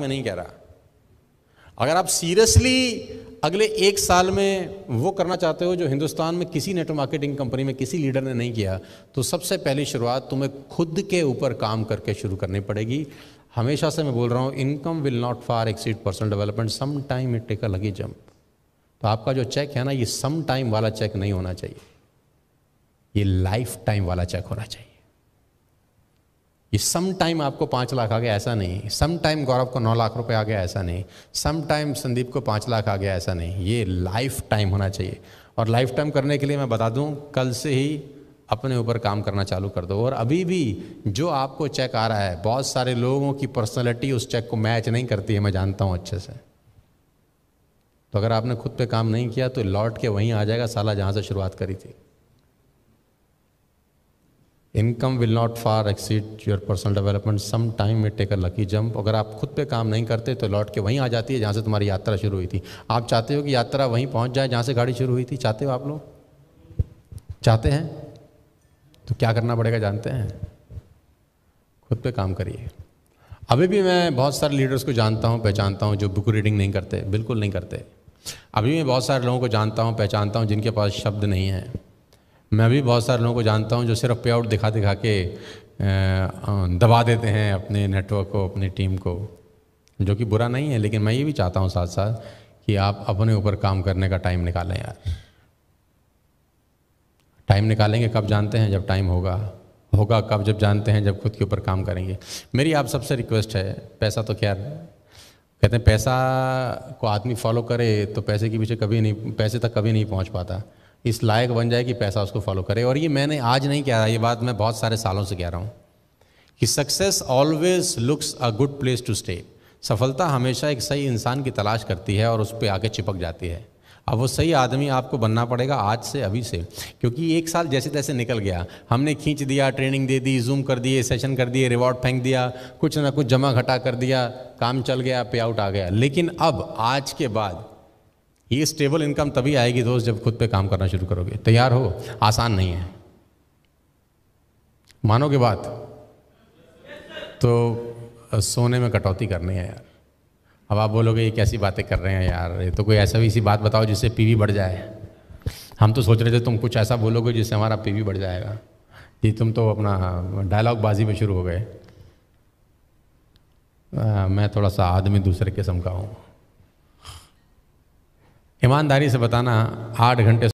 मैं नहीं कह रहा अगर आप सीरियसली अगले एक साल में वो करना चाहते हो जो हिंदुस्तान में किसी नेटवर्क मार्केटिंग कंपनी में किसी लीडर ने नहीं किया तो सबसे पहली शुरुआत तुम्हें खुद के ऊपर काम करके शुरू करनी पड़ेगी हमेशा से मैं बोल रहा हूँ income will not far exceed personal development some time it take a lucky jump तो आपका जो चेक है ना ये सम टाइम वाला चेक नहीं होना चाहिए ये लाइफ टाइम वाला चेक होना चाहिए ये सम टाइम आपको पाँच लाख आ गया ऐसा नहीं सम टाइम गौरव को नौ लाख रुपए आ गया ऐसा नहीं सम टाइम संदीप को पाँच लाख आ गया ऐसा नहीं ये लाइफ टाइम होना चाहिए और लाइफ टाइम करने के लिए मैं बता दूं कल से ही अपने ऊपर काम करना चालू कर दो और अभी भी जो आपको चेक आ रहा है बहुत सारे लोगों की पर्सनैलिटी उस चेक को मैच नहीं करती है मैं जानता हूँ अच्छे से तो अगर आपने खुद पे काम नहीं किया तो लौट के वहीं आ जाएगा साला जहाँ से शुरुआत करी थी income will not far exceed your personal development some time में टेक अ लकी जंप अगर आप खुद पे काम नहीं करते तो लौट के वहीं आ जाती है जहाँ से तुम्हारी यात्रा शुरू हुई थी आप चाहते हो कि यात्रा वहीं पहुँच जाए जहाँ से गाड़ी शुरू हुई थी चाहते हो आप लोग चाहते हैं तो क्या करना पड़ेगा जानते हैं खुद पे काम करिए अभी भी मैं बहुत सारे लीडर्स को जानता हूँ पहचानता हूँ जो बुक रीडिंग नहीं करते बिल्कुल नहीं करते अभी मैं बहुत सारे लोगों को जानता हूँ पहचानता हूँ जिनके पास शब्द नहीं है मैं भी बहुत सारे लोगों को जानता हूँ जो सिर्फ पे आउट दिखा दिखा के दबा देते हैं अपने नेटवर्क को अपनी टीम को जो कि बुरा नहीं है लेकिन मैं ये भी चाहता हूँ साथ साथ कि आप अपने ऊपर काम करने का टाइम निकालें यार टाइम निकालेंगे कब जानते हैं जब टाइम होगा होगा कब जब जानते हैं जब खुद के ऊपर काम करेंगे मेरी आप सबसे रिक्वेस्ट है पैसा तो क्या कहते हैं पैसा को आदमी फॉलो करे तो पैसे के पीछे कभी नहीं पैसे तक कभी नहीं पहुंच पाता इस लायक बन जाए कि पैसा उसको फॉलो करे और ये मैंने आज नहीं कह रहा ये बात मैं बहुत सारे सालों से कह रहा हूँ कि success always looks a good place to stay सफलता हमेशा एक सही इंसान की तलाश करती है और उस पर आके चिपक जाती है अब वो सही आदमी आपको बनना पड़ेगा आज से अभी से क्योंकि एक साल जैसे तैसे निकल गया हमने खींच दिया ट्रेनिंग दे दी जूम कर दिए सेशन कर दिए रिवॉर्ड फेंक दिया कुछ ना कुछ जमा घटा कर दिया काम चल गया पे आउट आ गया लेकिन अब आज के बाद ये स्टेबल इनकम तभी आएगी दोस्त जब खुद पे काम करना शुरू करोगे तैयार हो आसान नहीं है मानोगे बात तो सोने में कटौती करनी है यार अब आप बोलोगे ये कैसी बातें कर रहे हैं यार ये तो कोई ऐसा भी सी बात बताओ जिससे पीवी बढ़ जाए हम तो सोच रहे थे तुम कुछ ऐसा बोलोगे जिससे हमारा पीवी बढ़ जाएगा ये तुम तो अपना डायलॉग बाजी में शुरू हो गए मैं थोड़ा सा आदमी दूसरे किस्म का हूँ ईमानदारी से बताना आठ घंटे